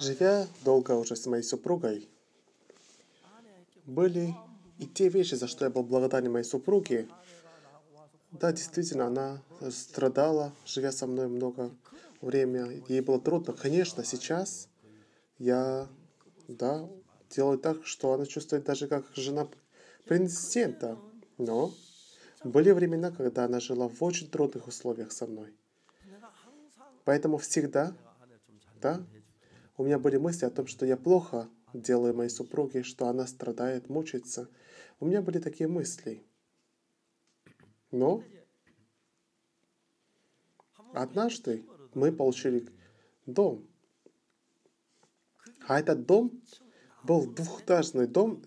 Живя долго уже с моей супругой, были и те вещи, за что я был благодарен моей супруге. Да, действительно, она страдала, живя со мной много времени. Ей было трудно. Конечно, сейчас я, да, делаю так, что она чувствует даже как жена президента. Но были времена, когда она жила в очень трудных условиях со мной. Поэтому всегда, да, у меня были мысли о том, что я плохо делаю моей супруге, что она страдает, мучается. У меня были такие мысли. Но однажды мы получили дом. А этот дом был двухэтажный дом,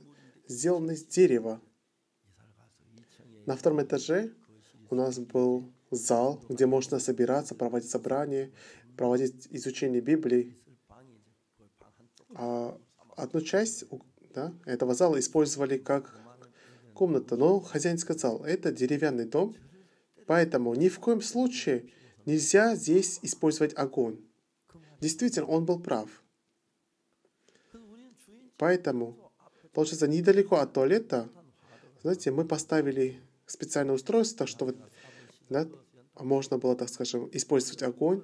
сделанный из дерева. На втором этаже у нас был зал, где можно собираться, проводить собрания, проводить изучение Библии. А одну часть да, этого зала использовали как комната, но хозяин сказал, это деревянный дом, поэтому ни в коем случае нельзя здесь использовать огонь. Действительно, он был прав. Поэтому, получается, недалеко от туалета, знаете, мы поставили специальное устройство, что вот, да, можно было, так скажем, использовать огонь,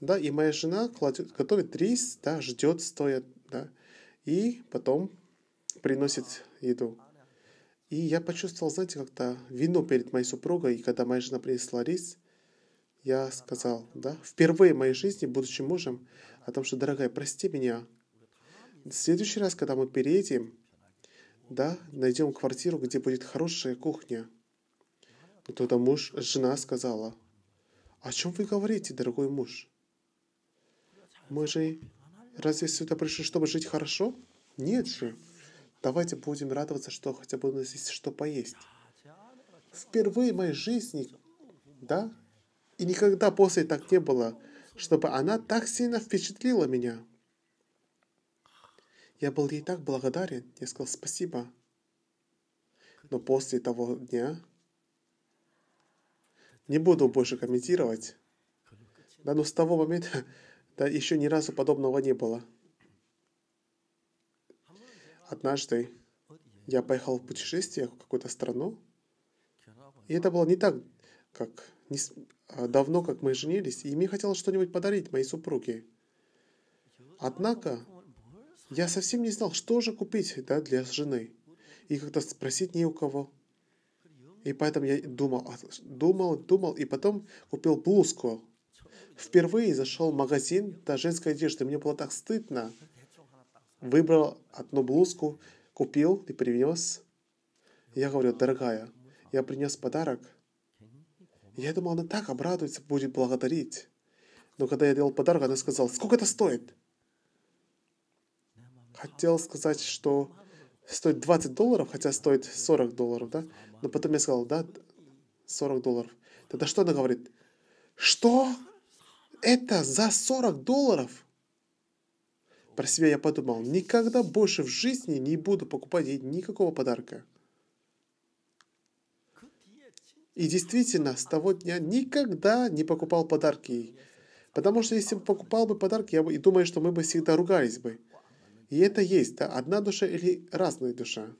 да, и моя жена кладет, готовит рис, да, ждет стоя, да, и потом приносит еду. И я почувствовал, знаете, как-то вину перед моей супругой, и когда моя жена принесла рис, я сказал, да, впервые в моей жизни, будучи мужем, о том, что, дорогая, прости меня. В следующий раз, когда мы переедем, да, найдем квартиру, где будет хорошая кухня – и тогда муж, жена сказала, «О чем вы говорите, дорогой муж? Мы же разве сюда пришли, чтобы жить хорошо? Нет же. Давайте будем радоваться, что хотя бы у нас есть что поесть. Впервые в моей жизни, да? И никогда после так не было, чтобы она так сильно впечатлила меня. Я был ей так благодарен. Я сказал спасибо. Но после того дня не буду больше комментировать. Да, но с того момента да, еще ни разу подобного не было. Однажды я поехал в путешествие в какую-то страну, и это было не так, как не, а, давно, как мы женились, и мне хотелось что-нибудь подарить моей супруге. Однако, я совсем не знал, что же купить да, для жены. И как-то спросить не у кого. И поэтому я думал, а, думал, думал, и потом купил блузку. Впервые зашел в магазин до женской одежды. Мне было так стыдно. Выбрал одну блузку, купил и принес. Я говорю, дорогая, я принес подарок. Я думал, она так обрадуется, будет благодарить. Но когда я делал подарок, она сказала, сколько это стоит? Хотел сказать, что стоит 20 долларов, хотя стоит 40 долларов, да? Но потом я сказал, да, 40 долларов. Тогда что она говорит? Что? Это за 40 долларов? Про себя я подумал, никогда больше в жизни не буду покупать ей никакого подарка. И действительно, с того дня никогда не покупал подарки ей. Потому что если бы покупал бы подарки, я бы и думаю, что мы бы всегда ругались бы. И это есть да, одна душа или разные душа.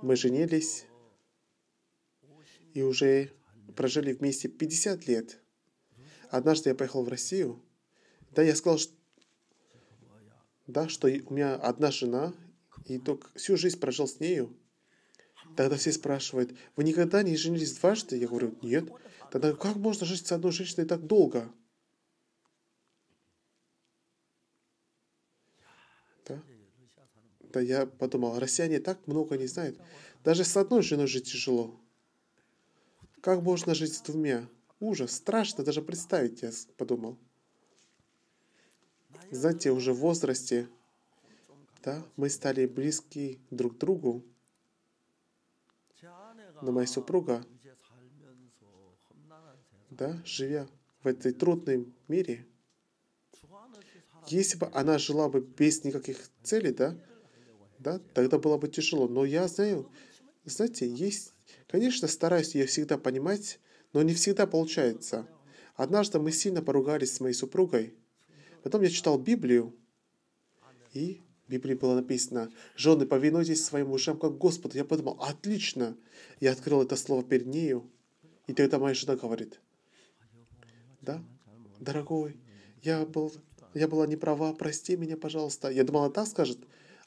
Мы женились и уже прожили вместе 50 лет. Однажды я поехал в Россию. Да, я сказал, что, да, что у меня одна жена, и только всю жизнь прожил с нею. Тогда все спрашивают, вы никогда не женились дважды? Я говорю, нет. Тогда как можно жить с одной женщиной так долго? Да? да я подумал, россияне так много не знают. Даже с одной женой жить тяжело. Как можно жить с двумя? Ужас, страшно даже представить, я подумал. Знаете, уже в возрасте, да, мы стали близки друг к другу. Но моя супруга да, живя в этой трудной мире, если бы она жила бы без никаких целей, да, да, тогда было бы тяжело. Но я знаю, знаете, есть, конечно, стараюсь ее всегда понимать, но не всегда получается. Однажды мы сильно поругались с моей супругой. Потом я читал Библию, и в Библии было написано, «Жены, повинуйтесь своим мужам, как Господу». Я подумал, отлично! Я открыл это слово перед нею, и тогда моя жена говорит, да? Дорогой, я, был, я была не права, прости меня, пожалуйста. Я думала, так скажет.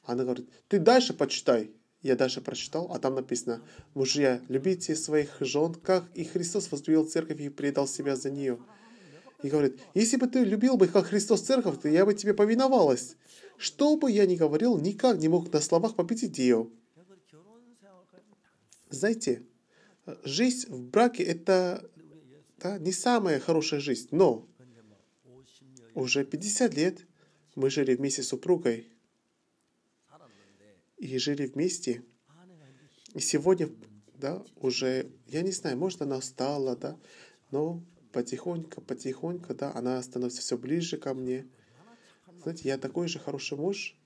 Она говорит, ты дальше почитай. Я дальше прочитал, а там написано, мужья, любите своих жен, как и Христос возлюбил церковь и предал себя за нее. И говорит, если бы ты любил бы, как Христос церковь, то я бы тебе повиновалась. Что бы я ни говорил, никак не мог на словах победить ее. Знаете, жизнь в браке – это да, не самая хорошая жизнь, но уже 50 лет мы жили вместе с супругой и жили вместе. И сегодня, да, уже, я не знаю, может, она устала, да, но потихоньку, потихоньку, да, она становится все ближе ко мне. Знаете, я такой же хороший муж,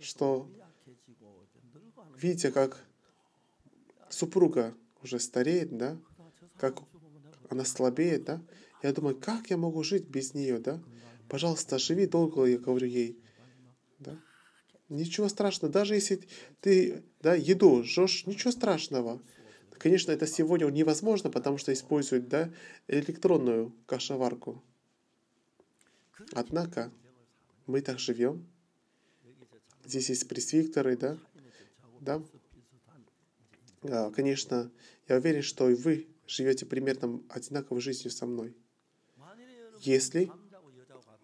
что, видите, как супруга уже стареет, да, как она слабеет, да? Я думаю, как я могу жить без нее, да? Пожалуйста, живи долго, я говорю ей. Да? Ничего страшного, даже если ты да, еду жжешь, ничего страшного. Конечно, это сегодня невозможно, потому что используют да, электронную кашеварку. Однако, мы так живем. Здесь есть пресвикторы, да? Да? А, конечно, я уверен, что и вы живете примерно одинаковой жизнью со мной. Если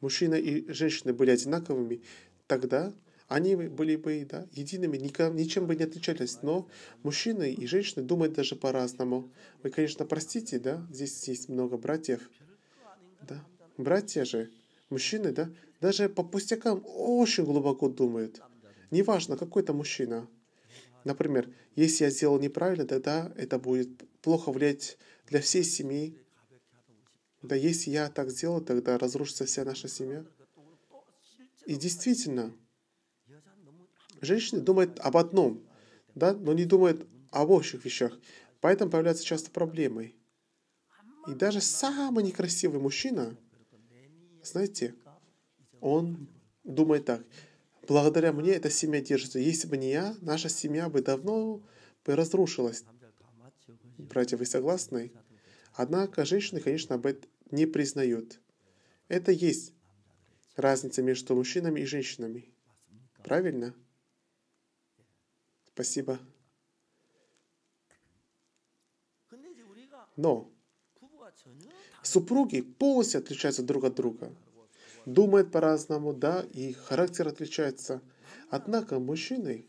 мужчина и женщина были одинаковыми, тогда они были бы да, едиными, никак, ничем бы не отличались. Но мужчины и женщины думают даже по-разному. Вы, конечно, простите, да, здесь есть много братьев. Да. Братья же, мужчины, да, даже по пустякам очень глубоко думают. Неважно, какой это мужчина. Например, если я сделал неправильно, тогда это будет плохо влиять для всей семьи. Да если я так сделаю, тогда разрушится вся наша семья. И действительно, женщины думают об одном, да, но не думают об общих вещах. Поэтому появляются часто проблемы. И даже самый некрасивый мужчина, знаете, он думает так. Благодаря мне эта семья держится. Если бы не я, наша семья бы давно бы разрушилась братья, вы согласны? Однако женщины, конечно, об этом не признают. Это есть разница между мужчинами и женщинами. Правильно? Спасибо. Но супруги полностью отличаются друг от друга. Думают по-разному, да, и характер отличается. Однако мужчины,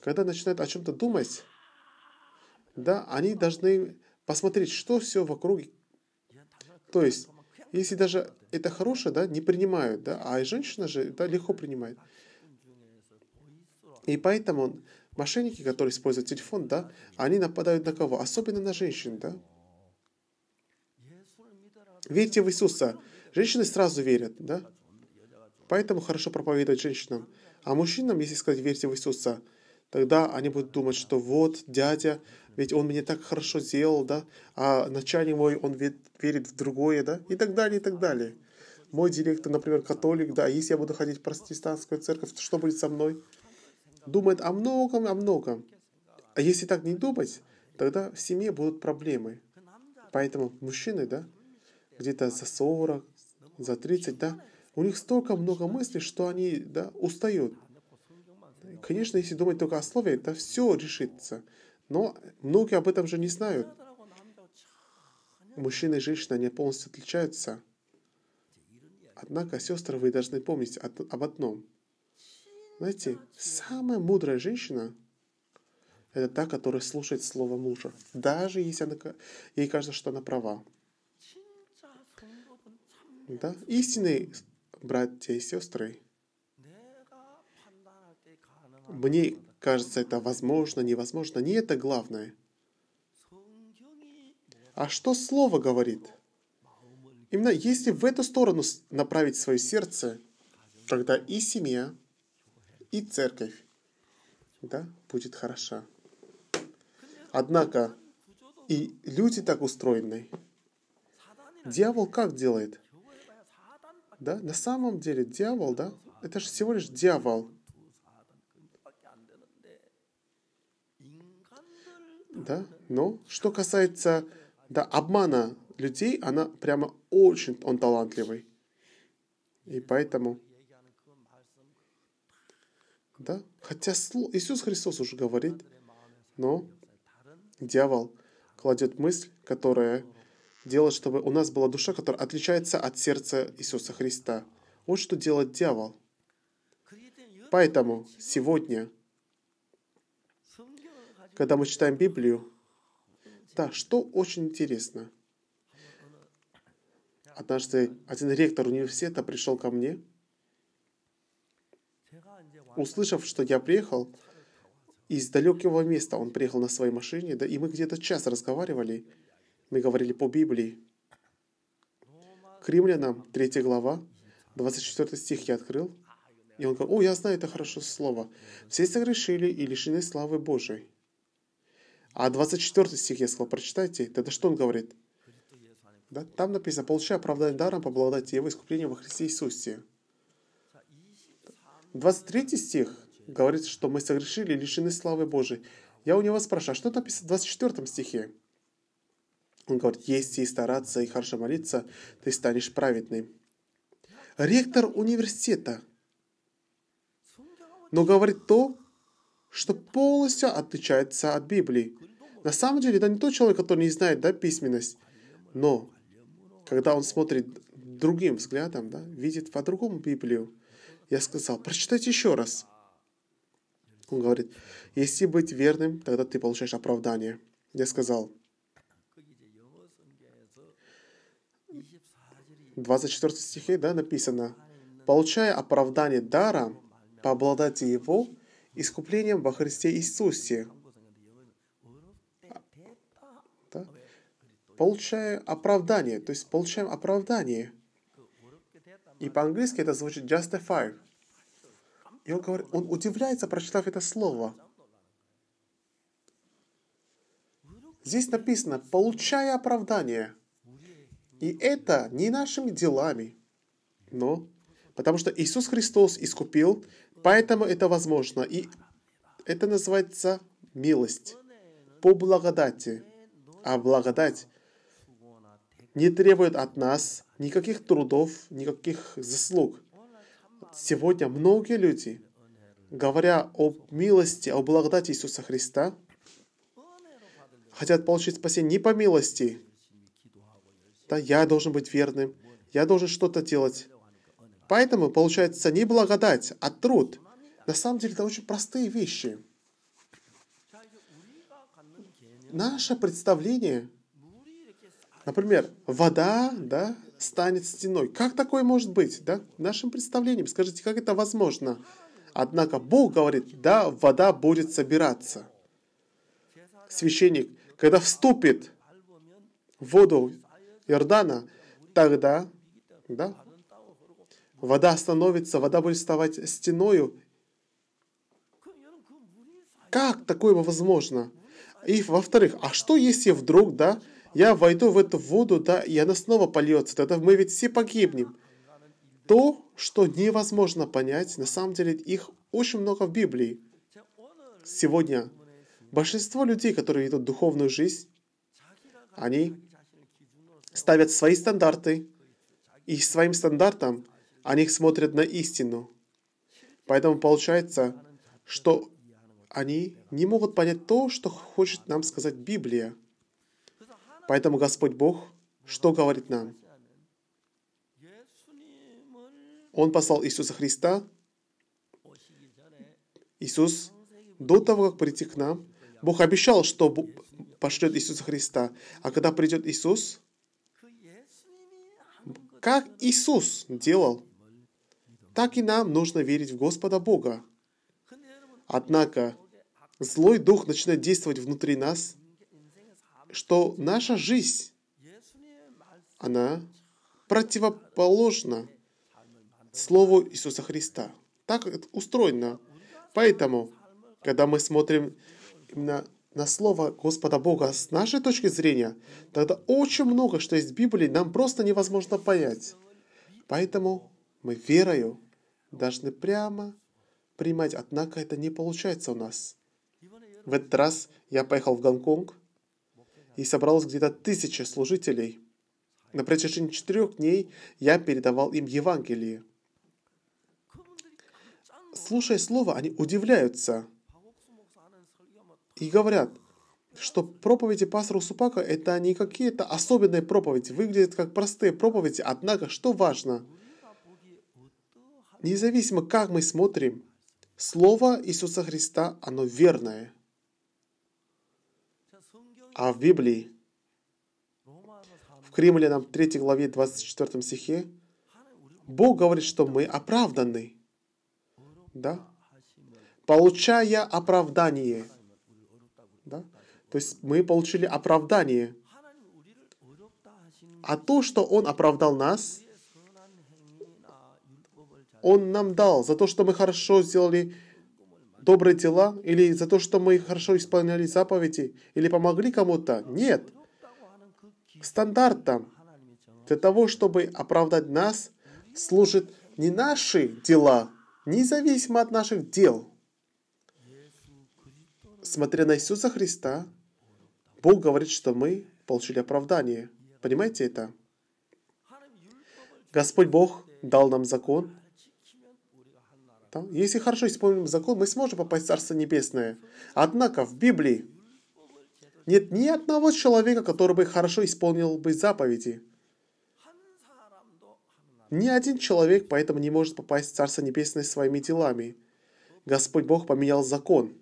когда начинают о чем-то думать, да, они должны посмотреть, что все вокруг. То есть, если даже это хорошее, да, не принимают, да, а женщина же, да, легко принимает. И поэтому мошенники, которые используют телефон, да, они нападают на кого? Особенно на женщин, да. Верьте в Иисуса. Женщины сразу верят, да. Поэтому хорошо проповедовать женщинам. А мужчинам, если сказать «верьте в Иисуса», тогда они будут думать, что вот дядя, ведь он мне так хорошо сделал, да, а начальник мой, он верит в другое, да, и так далее, и так далее. Мой директор, например, католик, да, если я буду ходить в протестантскую церковь, то что будет со мной? Думает о многом, о многом. А если так не думать, тогда в семье будут проблемы. Поэтому мужчины, да, где-то за 40, за 30, да, у них столько много мыслей, что они, да, устают. Конечно, если думать только о слове, это все решится – но многие об этом же не знают. Мужчины и женщины, они полностью отличаются. Однако, сестры, вы должны помнить об одном. Знаете, самая мудрая женщина – это та, которая слушает слово мужа, даже если она, ей кажется, что она права. Да? Истинные братья и сестры, мне кажется это возможно, невозможно, не это главное. А что слово говорит? Именно если в эту сторону направить свое сердце, тогда и семья, и церковь да, будет хороша. Однако и люди так устроены. Дьявол как делает? Да, на самом деле дьявол, да, это же всего лишь дьявол. да? Но что касается да, обмана людей, она прямо очень он талантливый. И поэтому, да, хотя Иисус Христос уже говорит, но дьявол кладет мысль, которая делает, чтобы у нас была душа, которая отличается от сердца Иисуса Христа. Вот что делает дьявол. Поэтому сегодня когда мы читаем Библию, да, что очень интересно. Однажды один ректор университета пришел ко мне, услышав, что я приехал из далекого места. Он приехал на своей машине, да, и мы где-то час разговаривали. Мы говорили по Библии. К римлянам, 3 глава, 24 стих я открыл. И он говорит, о, я знаю это хорошо слово. Все согрешили и лишены славы Божией. А 24 стих я сказал, прочитайте. Тогда что он говорит? Да? Там написано, получая оправдание даром, по поблагодайте его искупление во Христе Иисусе. 23 стих говорит, что мы согрешили, лишены славы Божией. Я у него спрашиваю, а что написано в 24 стихе? Он говорит, есть и стараться, и хорошо молиться, ты станешь праведным. Ректор университета. Но говорит то, что полностью отличается от Библии. На самом деле, это не тот человек, который не знает да, письменность, но когда он смотрит другим взглядом, да, видит по-другому Библию. Я сказал, прочитайте еще раз. Он говорит, если быть верным, тогда ты получаешь оправдание. Я сказал, 24 стихе да, написано, получая оправдание даром, пообладайте его искуплением во Христе Иисусе, да? получая оправдание, то есть получаем оправдание. И по-английски это звучит justify. И он говорит, он удивляется, прочитав это слово. Здесь написано, получая оправдание. И это не нашими делами, но потому что Иисус Христос искупил Поэтому это возможно. И это называется милость по благодати. А благодать не требует от нас никаких трудов, никаких заслуг. Сегодня многие люди, говоря об милости, о благодати Иисуса Христа, хотят получить спасение не по милости. Да, я должен быть верным, я должен что-то делать. Поэтому получается не благодать, а труд. На самом деле это очень простые вещи. Наше представление, например, вода да, станет стеной. Как такое может быть? Да? Нашим представлением. Скажите, как это возможно? Однако Бог говорит, да, вода будет собираться. Священник, когда вступит в воду Иордана, тогда да, Вода становится, вода будет вставать стеною. Как такое возможно? И во-вторых, а что если вдруг, да, я войду в эту воду, да, и она снова польется, тогда мы ведь все погибнем. То, что невозможно понять, на самом деле их очень много в Библии. Сегодня большинство людей, которые ведут духовную жизнь, они ставят свои стандарты, и своим стандартам они смотрят на истину. Поэтому получается, что они не могут понять то, что хочет нам сказать Библия. Поэтому Господь Бог, что говорит нам? Он послал Иисуса Христа. Иисус, до того, как прийти к нам, Бог обещал, что пошлет Иисуса Христа. А когда придет Иисус, как Иисус делал, так и нам нужно верить в Господа Бога. Однако, злой дух начинает действовать внутри нас, что наша жизнь, она противоположна Слову Иисуса Христа. Так это устроено. Поэтому, когда мы смотрим именно на Слово Господа Бога с нашей точки зрения, тогда очень много, что есть в Библии, нам просто невозможно понять. Поэтому мы верою должны прямо принимать, однако это не получается у нас. В этот раз я поехал в Гонконг и собралось где-то тысяча служителей. На протяжении четырех дней я передавал им Евангелие. Слушая слово, они удивляются и говорят, что проповеди пастора Супака это не какие-то особенные проповеди, выглядят как простые проповеди, однако что важно – Независимо, как мы смотрим, Слово Иисуса Христа, оно верное. А в Библии, в Кремлянам 3 главе 24 стихе, Бог говорит, что мы оправданы. Да? Получая оправдание. Да? То есть мы получили оправдание. А то, что Он оправдал нас – он нам дал за то, что мы хорошо сделали добрые дела, или за то, что мы хорошо исполняли заповеди, или помогли кому-то. Нет. Стандартом для того, чтобы оправдать нас, служит не наши дела, независимо от наших дел. Смотря на Иисуса Христа, Бог говорит, что мы получили оправдание. Понимаете это? Господь Бог дал нам закон, там, если хорошо исполним закон, мы сможем попасть в Царство Небесное. Однако в Библии нет ни одного человека, который бы хорошо исполнил бы заповеди. Ни один человек поэтому не может попасть в Царство Небесное своими делами. Господь Бог поменял закон.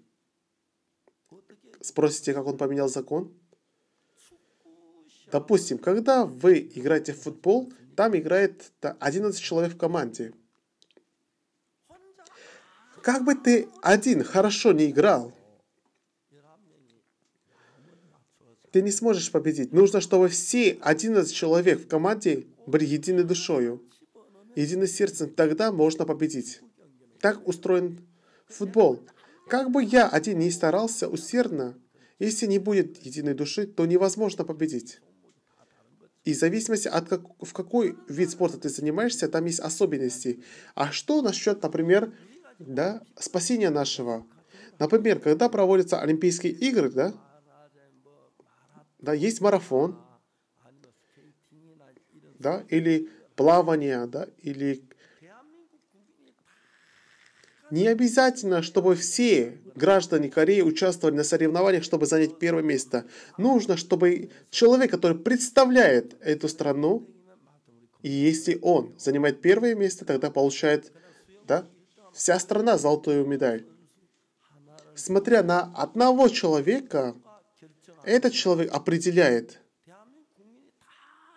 Спросите, как Он поменял закон? Допустим, когда вы играете в футбол, там играет 11 человек в команде – как бы ты один хорошо не играл, ты не сможешь победить. Нужно, чтобы все 11 человек в команде были единой душою, едины сердцем. Тогда можно победить. Так устроен футбол. Как бы я один не старался усердно, если не будет единой души, то невозможно победить. И в зависимости от как, в какой вид спорта ты занимаешься, там есть особенности. А что насчет, например, да, спасения нашего. Например, когда проводятся Олимпийские игры, да, да, есть марафон, да, или плавание, да, или не обязательно, чтобы все граждане Кореи участвовали на соревнованиях, чтобы занять первое место. Нужно, чтобы человек, который представляет эту страну, и если он занимает первое место, тогда получает да, вся страна золотую медаль. Смотря на одного человека, этот человек определяет.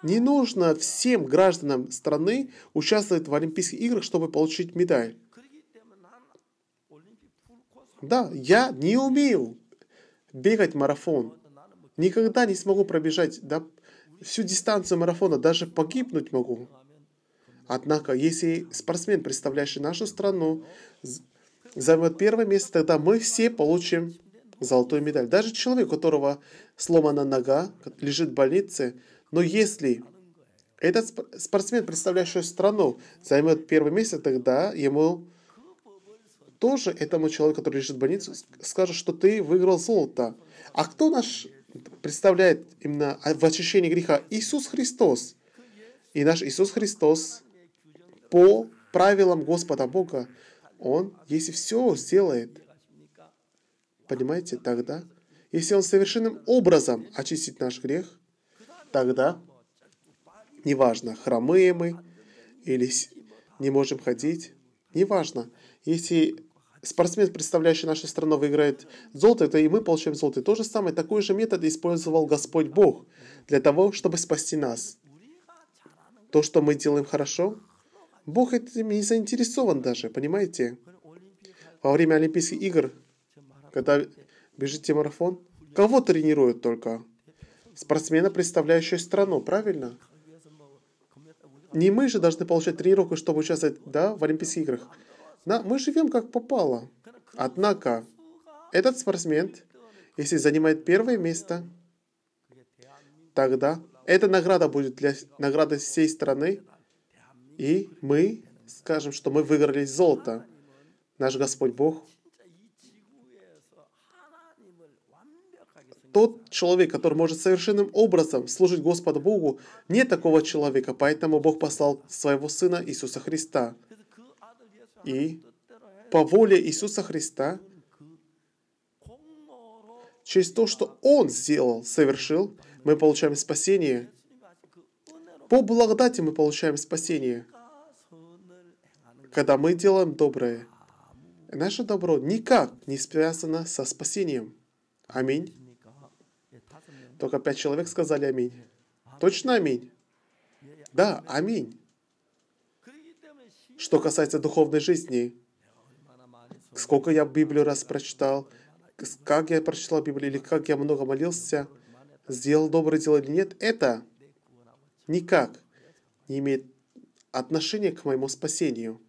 Не нужно всем гражданам страны участвовать в Олимпийских играх, чтобы получить медаль. Да, я не умею бегать марафон. Никогда не смогу пробежать да, всю дистанцию марафона, даже погибнуть могу. Однако, если спортсмен, представляющий нашу страну, займет первое место, тогда мы все получим золотую медаль. Даже человек, у которого сломана нога, лежит в больнице, но если этот спортсмен, представляющий страну, займет первое место, тогда ему тоже этому человеку, который лежит в больнице, скажут, что ты выиграл золото. А кто наш представляет именно а, в очищении греха? Иисус Христос. И наш Иисус Христос по правилам Господа Бога, он, если все сделает, понимаете, тогда, если он совершенным образом очистит наш грех, тогда, неважно, хромые мы или не можем ходить, неважно, если спортсмен, представляющий нашу страну, выиграет золото, то и мы получаем золото. То же самое, такой же метод использовал Господь Бог для того, чтобы спасти нас. То, что мы делаем хорошо – Бог этим не заинтересован даже, понимаете? Во время Олимпийских игр, когда бежите марафон, кого тренируют только? Спортсмена, представляющего страну, правильно? Не мы же должны получать тренировку, чтобы участвовать да, в Олимпийских играх. На, мы живем как попало. Однако, этот спортсмен, если занимает первое место, тогда эта награда будет для награды всей страны, и мы скажем, что мы выиграли золото. Наш Господь Бог тот человек, который может совершенным образом служить Господу Богу, нет такого человека, поэтому Бог послал своего Сына Иисуса Христа. И по воле Иисуса Христа, через то, что Он сделал, совершил, мы получаем спасение. По благодати мы получаем спасение, когда мы делаем доброе. Наше добро никак не связано со спасением. Аминь. Только пять человек сказали аминь. Точно аминь? Да, аминь. Что касается духовной жизни, сколько я Библию раз прочитал, как я прочитал Библию, или как я много молился, сделал доброе дело или нет, это – никак не имеет отношения к моему спасению.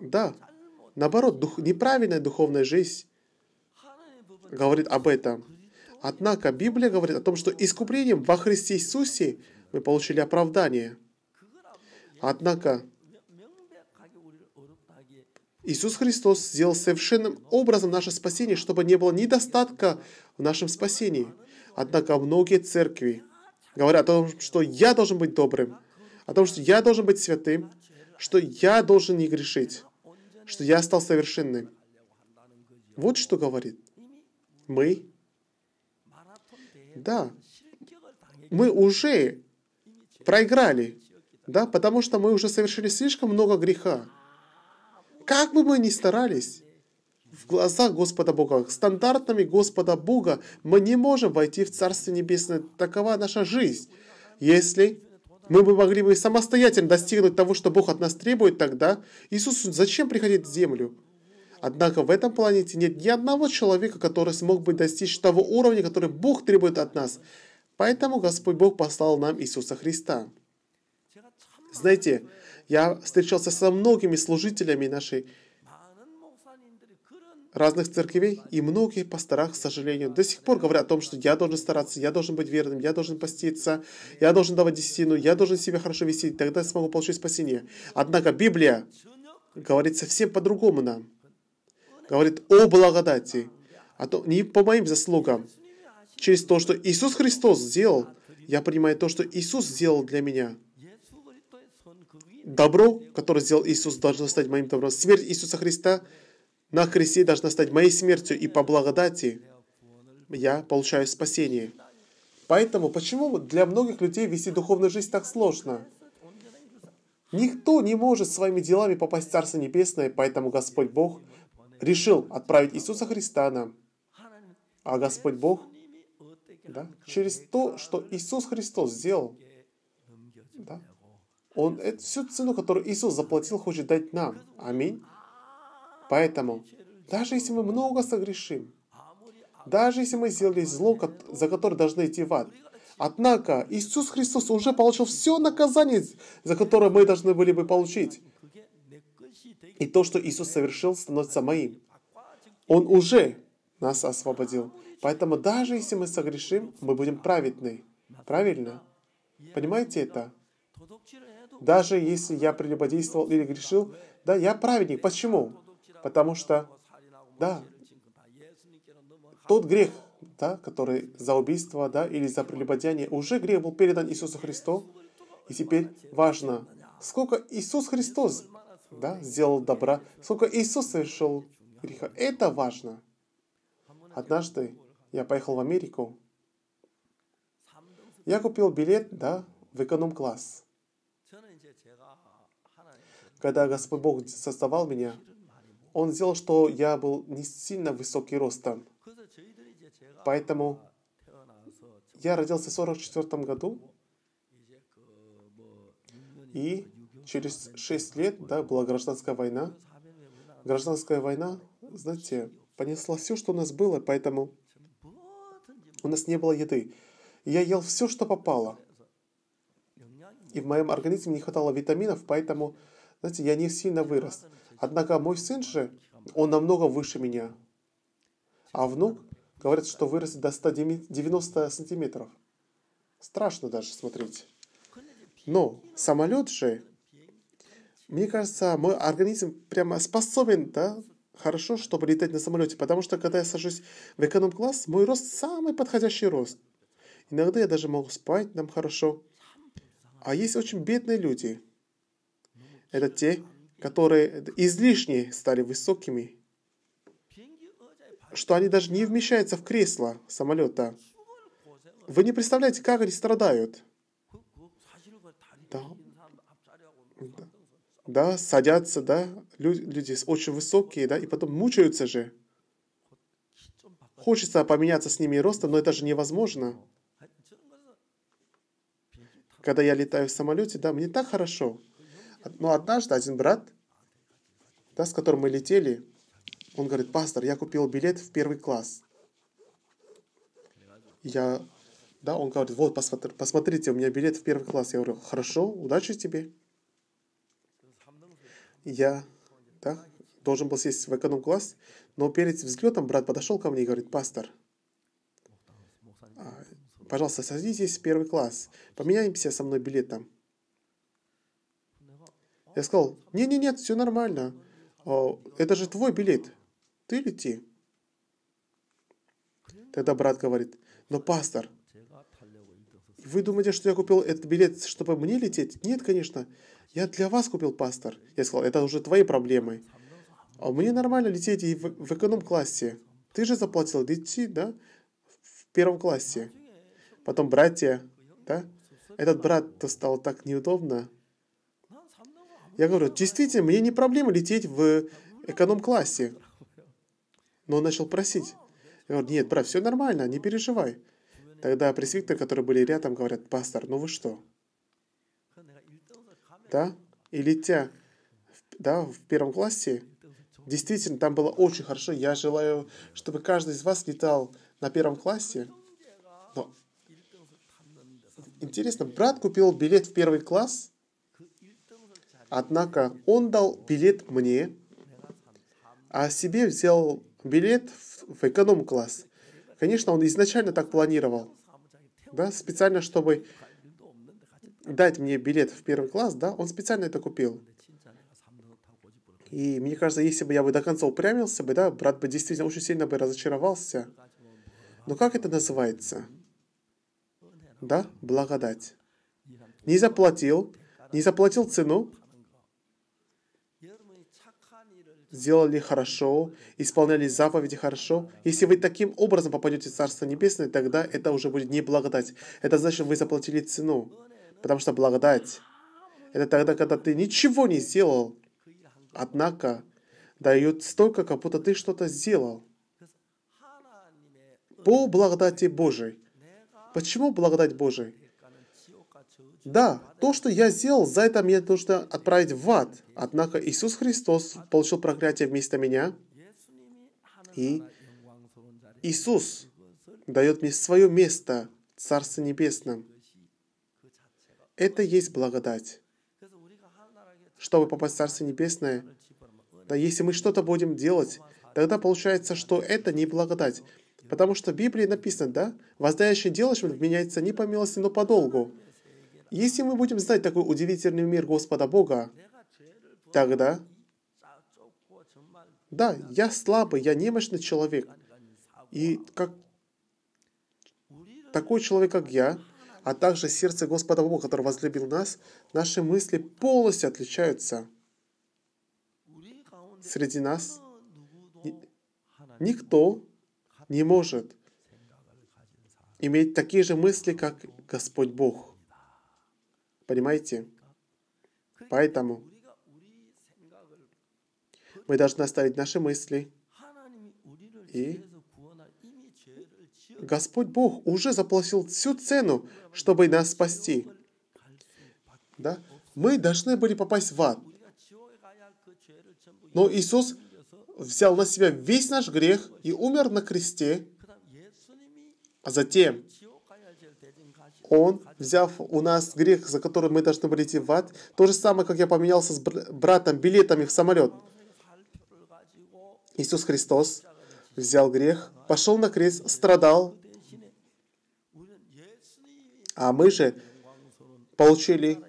Да, наоборот, дух, неправильная духовная жизнь говорит об этом. Однако Библия говорит о том, что искуплением во Христе Иисусе мы получили оправдание. Однако Иисус Христос сделал совершенным образом наше спасение, чтобы не было недостатка в нашем спасении – Однако многие церкви говорят о том, что я должен быть добрым, о том, что я должен быть святым, что я должен не грешить, что я стал совершенным. Вот что говорит. Мы, да, мы уже проиграли, да, потому что мы уже совершили слишком много греха. Как бы мы ни старались, в глазах Господа Бога. Стандартами Господа Бога мы не можем войти в Царствие Небесное. Такова наша жизнь. Если мы бы могли бы самостоятельно достигнуть того, что Бог от нас требует, тогда Иисусу зачем приходить в землю? Однако в этом планете нет ни одного человека, который смог бы достичь того уровня, который Бог требует от нас. Поэтому Господь Бог послал нам Иисуса Христа. Знаете, я встречался со многими служителями нашей разных церквей, и многие пастора, к сожалению, до сих пор говорят о том, что я должен стараться, я должен быть верным, я должен поститься, я должен давать десятину, я должен себя хорошо вести, тогда я смогу получить спасение. Однако Библия говорит совсем по-другому нам. Говорит о благодати, а то не по моим заслугам. Через то, что Иисус Христос сделал, я понимаю то, что Иисус сделал для меня. Добро, которое сделал Иисус, должно стать моим добром. Смерть Иисуса Христа – на кресте должна стать моей смертью, и по благодати я получаю спасение. Поэтому почему для многих людей вести духовную жизнь так сложно? Никто не может своими делами попасть в Царство Небесное, поэтому Господь Бог решил отправить Иисуса Христа нам. А Господь Бог да, через то, что Иисус Христос сделал, да, Он эту всю цену, которую Иисус заплатил, хочет дать нам. Аминь. Поэтому, даже если мы много согрешим, даже если мы сделали зло, за которое должны идти в ад, однако Иисус Христос уже получил все наказание, за которое мы должны были бы получить. И то, что Иисус совершил, становится моим. Он уже нас освободил. Поэтому даже если мы согрешим, мы будем праведны. Правильно? Понимаете это? Даже если я прелюбодействовал или грешил, да, я праведник. Почему? Потому что, да, тот грех, да, который за убийство да, или за прелюбодеяние, уже грех был передан Иисусу Христу. И теперь важно, сколько Иисус Христос да, сделал добра, сколько Иисус совершил греха. Это важно. Однажды я поехал в Америку. Я купил билет да, в эконом-класс. Когда Господь Бог создавал меня, он сделал, что я был не сильно высокий ростом. Поэтому я родился в 1944 году, и через 6 лет, да, была гражданская война. Гражданская война, знаете, понесла все, что у нас было, поэтому у нас не было еды. Я ел все, что попало. И в моем организме не хватало витаминов, поэтому, знаете, я не сильно вырос. Однако мой сын же, он намного выше меня. А внук, говорят, что вырос до 190 сантиметров. Страшно даже смотреть. Но самолет же, мне кажется, мой организм прямо способен, да, хорошо, чтобы летать на самолете, потому что когда я сажусь в эконом-класс, мой рост самый подходящий рост. Иногда я даже могу спать, нам хорошо. А есть очень бедные люди. Это те, которые излишне стали высокими, что они даже не вмещаются в кресло самолета. Вы не представляете, как они страдают. Да, да, да садятся, да, люди, люди очень высокие, да, и потом мучаются же. Хочется поменяться с ними ростом, но это же невозможно. Когда я летаю в самолете, да, мне так хорошо. Но ну, однажды один брат, да, с которым мы летели, он говорит, пастор, я купил билет в первый класс. Я, да, он говорит, вот, посмотри, посмотрите, у меня билет в первый класс. Я говорю, хорошо, удачи тебе. Я, да, должен был сесть в эконом-класс, но перед взлетом брат подошел ко мне и говорит, пастор, а, пожалуйста, садитесь в первый класс, поменяемся со мной билетом. Я сказал, не не нет все нормально. А, это же твой билет. Ты лети. Тогда брат говорит, но пастор, вы думаете, что я купил этот билет, чтобы мне лететь? Нет, конечно. Я для вас купил, пастор. Я сказал, это уже твои проблемы. А мне нормально лететь и в, в эконом-классе. Ты же заплатил лети, да? В первом классе. Потом братья, да? Этот брат то стал так неудобно. Я говорю, действительно, мне не проблема лететь в эконом-классе. Но он начал просить. Я говорю, нет, брат, все нормально, не переживай. Тогда пресвитеры, которые были рядом, говорят, пастор, ну вы что? Да? И летя да, в первом классе, действительно, там было очень хорошо. Я желаю, чтобы каждый из вас летал на первом классе. Но интересно, брат купил билет в первый класс – Однако он дал билет мне, а себе взял билет в эконом-класс. Конечно, он изначально так планировал. Да, специально, чтобы дать мне билет в первый класс, да, он специально это купил. И мне кажется, если бы я бы до конца упрямился бы, да, брат бы действительно очень сильно бы разочаровался. Но как это называется? Да, благодать. Не заплатил, не заплатил цену, сделали хорошо, исполняли заповеди хорошо. Если вы таким образом попадете в Царство Небесное, тогда это уже будет не благодать. Это значит, вы заплатили цену. Потому что благодать – это тогда, когда ты ничего не сделал, однако дает столько, как будто ты что-то сделал. По благодати Божией. Почему благодать Божией? Да, то, что я сделал, за это мне нужно отправить в ад. Однако Иисус Христос получил проклятие вместо меня, и Иисус дает мне свое место в Царстве Небесном. Это есть благодать. Чтобы попасть в Царство Небесное, да если мы что-то будем делать, тогда получается, что это не благодать. Потому что в Библии написано, да? Воздающий делаешь, меняется не по милости, но по долгу. Если мы будем знать такой удивительный мир Господа Бога, тогда... Да, я слабый, я немощный человек. И как такой человек, как я, а также сердце Господа Бога, который возлюбил нас, наши мысли полностью отличаются. Среди нас никто не может иметь такие же мысли, как Господь Бог. Понимаете? Поэтому мы должны оставить наши мысли. И Господь Бог уже заплатил всю цену, чтобы нас спасти. Да? Мы должны были попасть в ад. Но Иисус взял на себя весь наш грех и умер на кресте. А затем он, взяв у нас грех, за который мы должны были идти в ад. То же самое, как я поменялся с братом билетами в самолет. Иисус Христос взял грех, пошел на крест, страдал. А мы же получили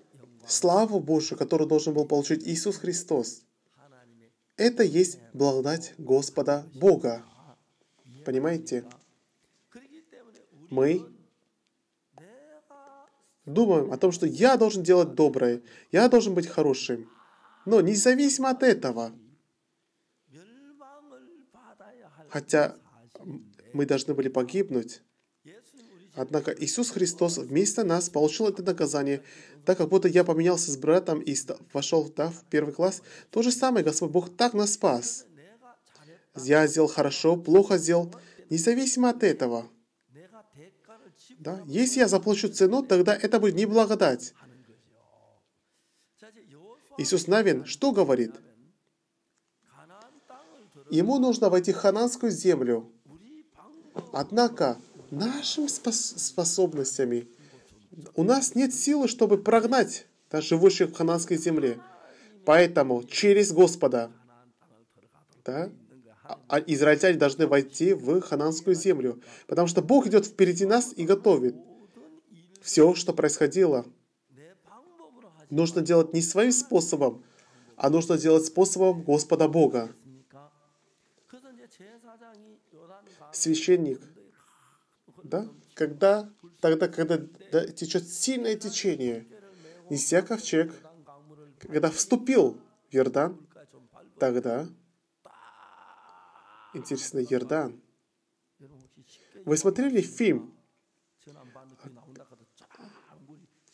славу Божию, которую должен был получить Иисус Христос. Это есть благодать Господа Бога. Понимаете? Мы думаем о том, что я должен делать доброе, я должен быть хорошим. Но независимо от этого, хотя мы должны были погибнуть, однако Иисус Христос вместо нас получил это наказание, так как будто я поменялся с братом и вошел да, в первый класс. То же самое Господь Бог так нас спас. Я сделал хорошо, плохо сделал, независимо от этого – да? Если я заплачу цену, тогда это будет не благодать. Иисус Навин что говорит? Ему нужно войти в хананскую землю. Однако нашими спос способностями у нас нет силы, чтобы прогнать да, живущих в хананской земле. Поэтому через Господа да, а, а израильтяне должны войти в хананскую землю, потому что Бог идет впереди нас и готовит. Все, что происходило, нужно делать не своим способом, а нужно делать способом Господа Бога. Священник, да? Когда, тогда, когда да, течет сильное течение, неся ковчег, когда вступил в Иордан, тогда Интересно, Ердан. Вы смотрели фильм?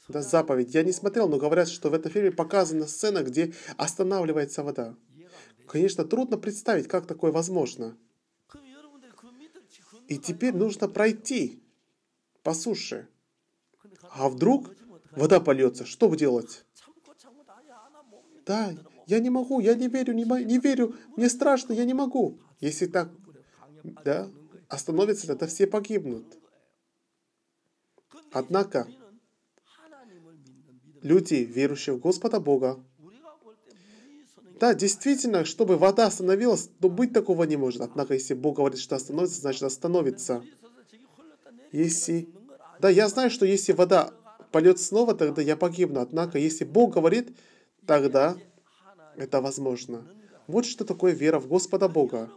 Да, заповедь. Я не смотрел, но говорят, что в этом фильме показана сцена, где останавливается вода. Конечно, трудно представить, как такое возможно. И теперь нужно пройти по суше. А вдруг вода польется? Что делать? Да, я не могу, я не верю, не, не верю, мне страшно, я не могу. Если так да, остановится, тогда все погибнут. Однако, люди, верующие в Господа Бога, да, действительно, чтобы вода остановилась, то быть такого не может. Однако, если Бог говорит, что остановится, значит остановится. Если... Да, я знаю, что если вода польет снова, тогда я погибну. Однако, если Бог говорит, тогда это возможно. Вот что такое вера в Господа Бога.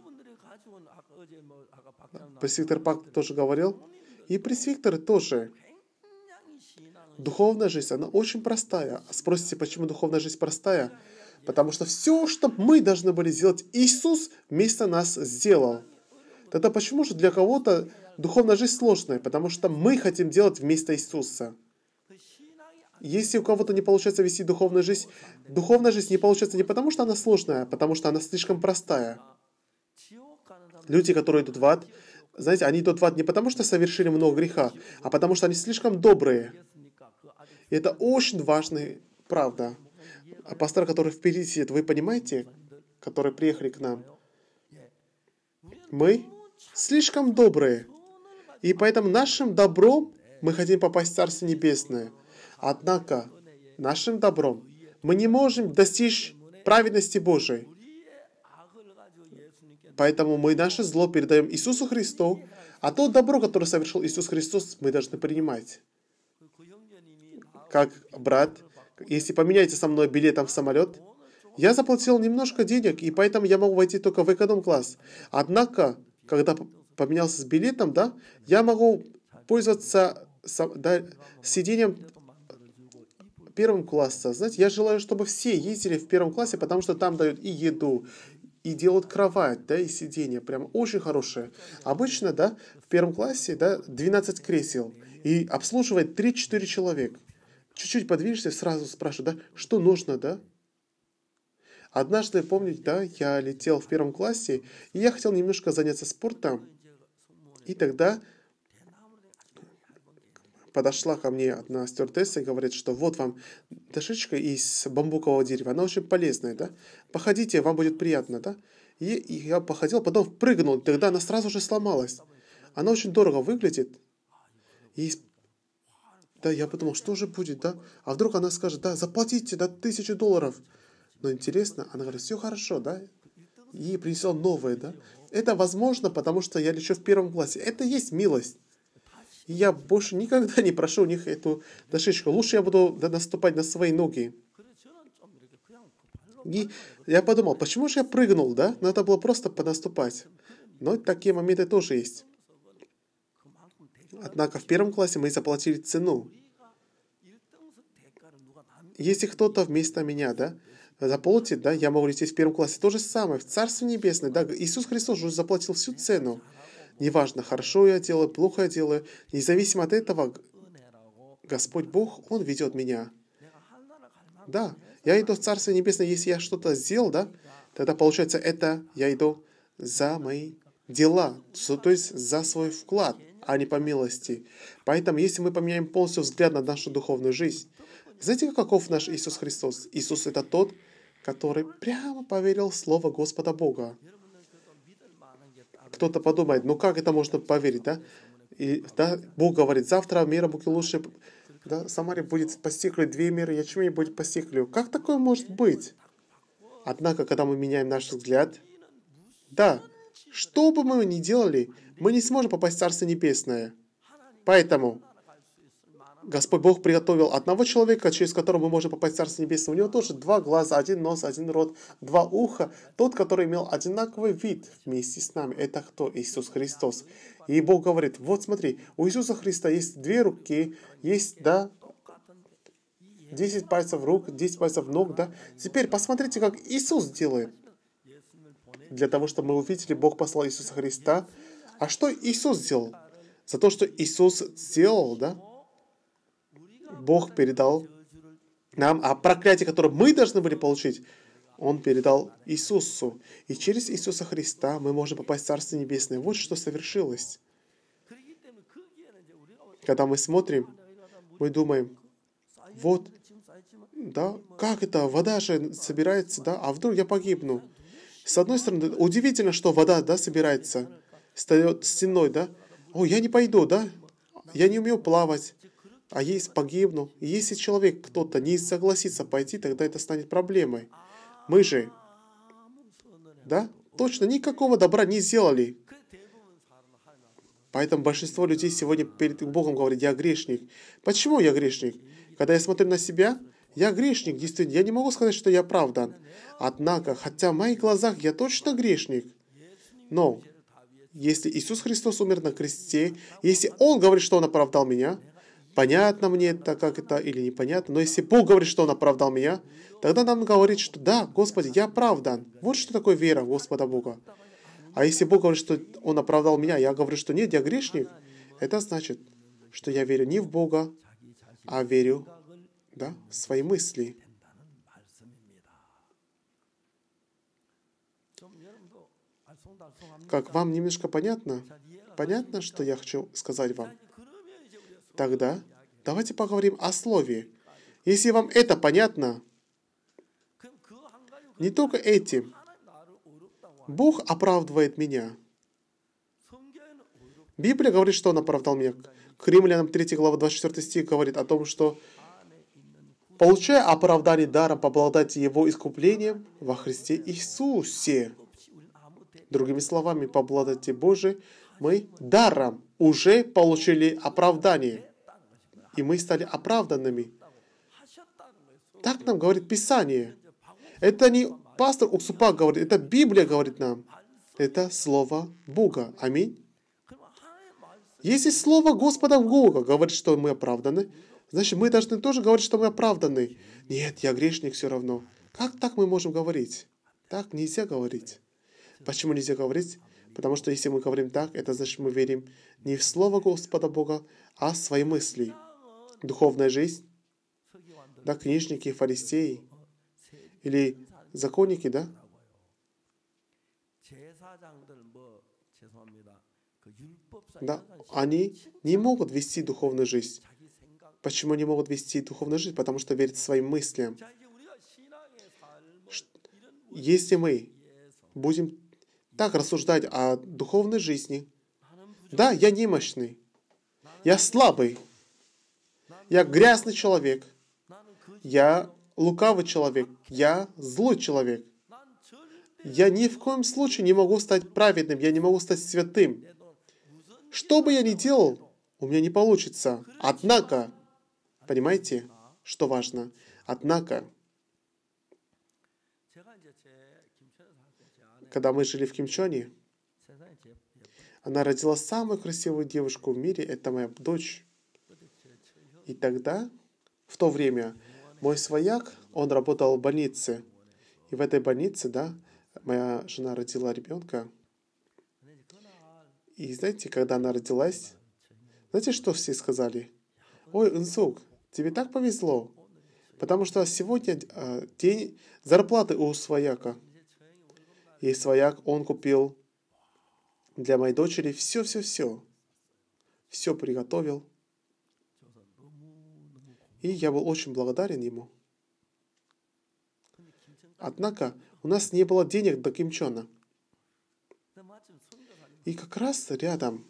Пресвиктер Пак тоже говорил. И пресвиктеры тоже. Духовная жизнь, она очень простая. А спросите, почему духовная жизнь простая? Потому что все, что мы должны были сделать, Иисус вместо нас сделал. Тогда почему же для кого-то духовная жизнь сложная? Потому что мы хотим делать вместо Иисуса. Если у кого-то не получается вести духовную жизнь, духовная жизнь не получается не потому, что она сложная, а потому что она слишком простая. Люди, которые идут в ад, знаете, они идут в ад не потому, что совершили много греха, а потому, что они слишком добрые. И это очень важная правда. А пастор, который впереди сидит, вы понимаете, которые приехали к нам, мы слишком добрые. И поэтому нашим добром мы хотим попасть в Царство Небесное. Однако нашим добром мы не можем достичь праведности Божией. Поэтому мы наше зло передаем Иисусу Христу, а то добро, которое совершил Иисус Христос, мы должны принимать. Как брат, если поменяете со мной билетом в самолет, я заплатил немножко денег, и поэтому я могу войти только в эконом-класс. Однако, когда поменялся с билетом, да, я могу пользоваться да, сиденьем первым класса. Знаете, я желаю, чтобы все ездили в первом классе, потому что там дают и еду, и делают кровать, да, и сиденье прям очень хорошее. Обычно, да, в первом классе, да, 12 кресел и обслуживает 3-4 человек. Чуть-чуть подвинешься, сразу спрашивают, да, что нужно, да? Однажды, помните, да, я летел в первом классе, и я хотел немножко заняться спортом. И тогда подошла ко мне одна стюардесса и говорит, что вот вам дошечка из бамбукового дерева, она очень полезная, да? Походите, вам будет приятно, да? И, и я походил, потом прыгнул, тогда она сразу же сломалась. Она очень дорого выглядит. И да, я подумал, что же будет, да? А вдруг она скажет, да, заплатите, да, тысячу долларов. Но интересно, она говорит, все хорошо, да? И принесла новое, да? Это возможно, потому что я лечу в первом классе. Это есть милость. И я больше никогда не прошу у них эту дощечку. Лучше я буду наступать на свои ноги. И я подумал, почему же я прыгнул, да? Надо было просто понаступать. Но такие моменты тоже есть. Однако в первом классе мы заплатили цену. Если кто-то вместо меня, да, заплатит, да, я могу лететь в первом классе. То же самое, в Царстве Небесное, да, Иисус Христос уже заплатил всю цену. Неважно, хорошо я делаю, плохо я делаю, независимо от этого, Господь Бог, Он ведет меня. Да, я иду в Царство Небесное, если я что-то сделал, да, тогда получается это я иду за мои дела, то есть за свой вклад, а не по милости. Поэтому, если мы поменяем полностью взгляд на нашу духовную жизнь, знаете, каков наш Иисус Христос? Иисус – это тот, который прямо поверил в Слово Господа Бога кто-то подумает, ну как это можно поверить, да? И да, Бог говорит, завтра мира будет лучше, да, Самаре будет постигли две меры, ячмень будет постигли. Как такое может быть? Однако, когда мы меняем наш взгляд, да, что бы мы ни делали, мы не сможем попасть в Царство Небесное. Поэтому Господь Бог приготовил одного человека, через которого мы можем попасть в Царство Небесное. У него тоже два глаза, один нос, один рот, два уха. Тот, который имел одинаковый вид вместе с нами. Это кто? Иисус Христос. И Бог говорит, вот смотри, у Иисуса Христа есть две руки, есть, да, 10 пальцев рук, 10 пальцев ног, да. Теперь посмотрите, как Иисус делает. Для того, чтобы мы увидели, Бог послал Иисуса Христа. А что Иисус сделал? За то, что Иисус сделал, да, Бог передал нам, а проклятие, которое мы должны были получить, Он передал Иисусу. И через Иисуса Христа мы можем попасть в Царство Небесное. Вот что совершилось. Когда мы смотрим, мы думаем, вот, да, как это, вода же собирается, да, а вдруг я погибну? С одной стороны, удивительно, что вода, да, собирается, встает стеной, да, о, я не пойду, да, я не умею плавать, а если погибну, если человек кто-то не согласится пойти, тогда это станет проблемой. Мы же, да, точно никакого добра не сделали. Поэтому большинство людей сегодня перед Богом говорит, я грешник. Почему я грешник? Когда я смотрю на себя, я грешник, действительно, я не могу сказать, что я оправдан. Однако, хотя в моих глазах я точно грешник, но если Иисус Христос умер на кресте, если Он говорит, что Он оправдал меня, понятно мне это, как это, или непонятно. Но если Бог говорит, что Он оправдал меня, тогда нам говорит, что да, Господи, я оправдан. Вот что такое вера в Господа Бога. А если Бог говорит, что Он оправдал меня, я говорю, что нет, я грешник, это значит, что я верю не в Бога, а верю да, в свои мысли. Как вам немножко понятно? Понятно, что я хочу сказать вам? Тогда давайте поговорим о слове. Если вам это понятно, не только этим. Бог оправдывает меня. Библия говорит, что Он оправдал меня. К римлянам 3 глава 24 стих говорит о том, что получая оправдание даром по благодати Его искуплением во Христе Иисусе. Другими словами, по благодати Божией мы даром уже получили оправдание и мы стали оправданными. Так нам говорит Писание. Это не пастор Уксупа говорит, это Библия говорит нам. Это слово Бога. Аминь. Если слово Господа Бога говорит, что мы оправданы, значит, мы должны тоже говорить, что мы оправданы. Нет, я грешник все равно. Как так мы можем говорить? Так нельзя говорить. Почему нельзя говорить? Потому что если мы говорим так, это значит, мы верим не в слово Господа Бога, а в свои мысли духовная жизнь, да, книжники, фарисеи или законники, да? Да, они не могут вести духовную жизнь. Почему они могут вести духовную жизнь? Потому что верят своим мыслям. Если мы будем так рассуждать о духовной жизни, да, я немощный, я слабый, я грязный человек. Я лукавый человек. Я злой человек. Я ни в коем случае не могу стать праведным. Я не могу стать святым. Что бы я ни делал, у меня не получится. Однако, понимаете, что важно? Однако, когда мы жили в Кимчоне, она родила самую красивую девушку в мире, это моя дочь. И тогда, в то время, мой свояк, он работал в больнице. И в этой больнице, да, моя жена родила ребенка. И знаете, когда она родилась, знаете, что все сказали? Ой, Инсук, тебе так повезло, потому что сегодня э, день зарплаты у свояка. И свояк, он купил для моей дочери все-все-все. Все приготовил. И я был очень благодарен ему. Однако у нас не было денег до Кимчона. И как раз рядом.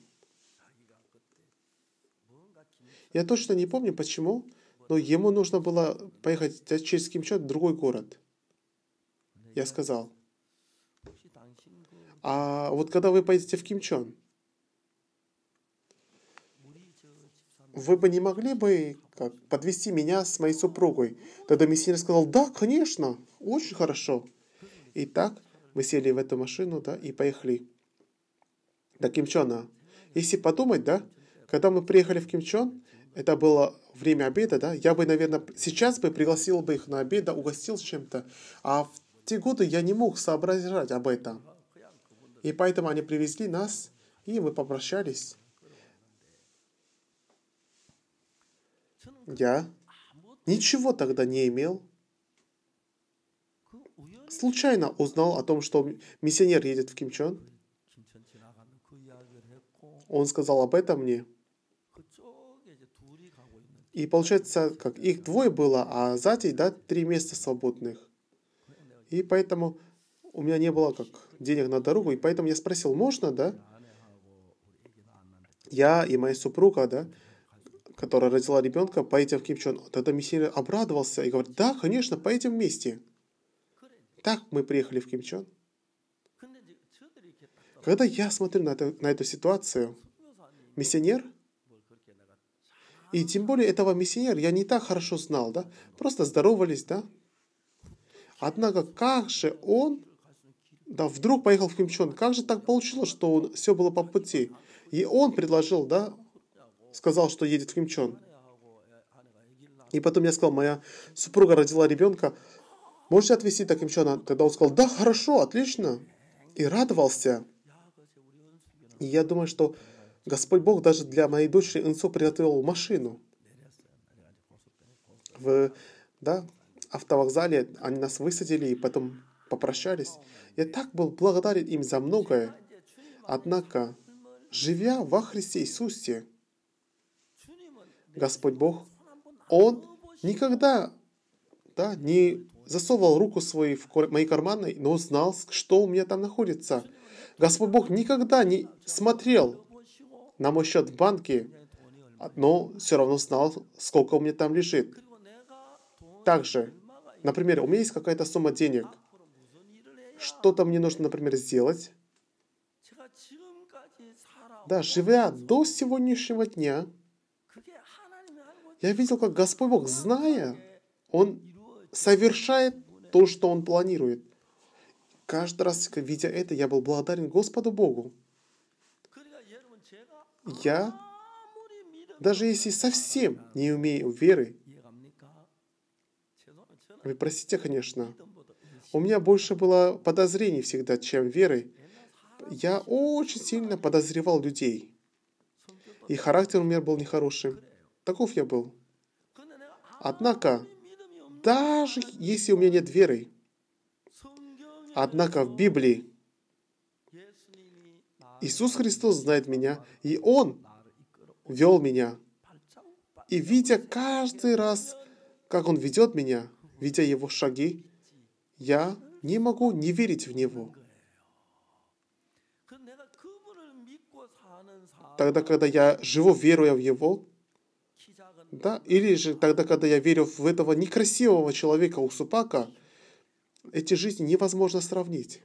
Я точно не помню почему, но ему нужно было поехать через Кимчон в другой город. Я сказал. А вот когда вы поедете в Кимчон, вы бы не могли бы как, подвести меня с моей супругой? Тогда миссионер сказал, да, конечно, очень хорошо. И так мы сели в эту машину, да, и поехали до Кимчона. Если подумать, да, когда мы приехали в Кимчон, это было время обеда, да, я бы, наверное, сейчас бы пригласил бы их на обед, да, угостил чем-то, а в те годы я не мог соображать об этом. И поэтому они привезли нас, и мы попрощались. Я ничего тогда не имел. Случайно узнал о том, что миссионер едет в Кимчон. Он сказал об этом мне. И получается, как их двое было, а сзади, да, три места свободных. И поэтому у меня не было как денег на дорогу, и поэтому я спросил, можно, да? Я и моя супруга, да, которая родила ребенка, поэтим в Кимчон, Тогда миссионер обрадовался и говорит, да, конечно, поедем вместе. Так мы приехали в Кимчон. Когда я смотрю на, это, на эту ситуацию, миссионер, и тем более этого миссионера я не так хорошо знал, да, просто здоровались, да. Однако как же он, да, вдруг поехал в Кимчон, как же так получилось, что он, все было по пути? И он предложил, да, сказал, что едет в Химчон. И потом я сказал, моя супруга родила ребенка, можете отвезти до Кимчона? Тогда он сказал, да, хорошо, отлично. И радовался. И я думаю, что Господь Бог даже для моей дочери Инсу приготовил машину. В да, автовокзале они нас высадили и потом попрощались. Я так был благодарен им за многое. Однако, живя во Христе Иисусе, Господь Бог, Он никогда да, не засовывал руку свои в мои карманы, но знал, что у меня там находится. Господь Бог никогда не смотрел на мой счет в банке, но все равно знал, сколько у меня там лежит. Также, например, у меня есть какая-то сумма денег. Что-то мне нужно, например, сделать. Да, живя до сегодняшнего дня, я видел, как Господь Бог, зная, Он совершает то, что Он планирует. Каждый раз, видя это, я был благодарен Господу Богу. Я, даже если совсем не умею веры, вы простите, конечно, у меня больше было подозрений всегда, чем веры. Я очень сильно подозревал людей. И характер у меня был нехороший. Таков я был. Однако, даже если у меня нет веры, однако в Библии Иисус Христос знает меня, и Он вел меня. И видя каждый раз, как Он ведет меня, видя Его шаги, я не могу не верить в Него. Тогда, когда я живу, веруя в Его, да, или же тогда, когда я верю в этого некрасивого человека Усупака, эти жизни невозможно сравнить.